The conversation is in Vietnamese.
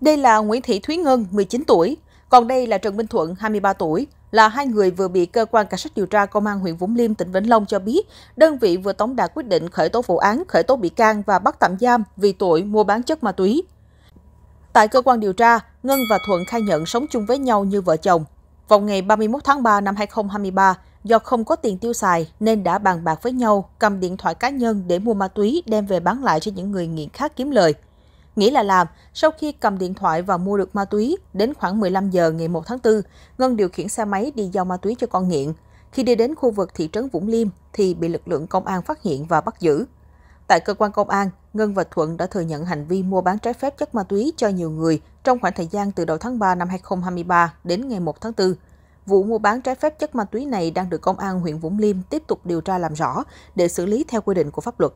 Đây là Nguyễn Thị Thúy Ngân, 19 tuổi, còn đây là Trần Minh Thuận, 23 tuổi, là hai người vừa bị cơ quan cảnh sát điều tra công an huyện Vũng Liêm, tỉnh Vĩnh Long cho biết, đơn vị vừa tống đạt quyết định khởi tố vụ án, khởi tố bị can và bắt tạm giam vì tội mua bán chất ma túy. Tại cơ quan điều tra, Ngân và Thuận khai nhận sống chung với nhau như vợ chồng. Vào ngày 31 tháng 3 năm 2023, do không có tiền tiêu xài nên đã bàn bạc với nhau cầm điện thoại cá nhân để mua ma túy đem về bán lại cho những người nghiện khác kiếm lời. Nghĩ là làm, sau khi cầm điện thoại và mua được ma túy, đến khoảng 15 giờ ngày 1 tháng 4, Ngân điều khiển xe máy đi giao ma túy cho con nghiện. Khi đi đến khu vực thị trấn Vũng Liêm thì bị lực lượng công an phát hiện và bắt giữ. Tại cơ quan công an, Ngân và Thuận đã thừa nhận hành vi mua bán trái phép chất ma túy cho nhiều người trong khoảng thời gian từ đầu tháng 3 năm 2023 đến ngày 1 tháng 4. Vụ mua bán trái phép chất ma túy này đang được Công an huyện Vũng Liêm tiếp tục điều tra làm rõ để xử lý theo quy định của pháp luật.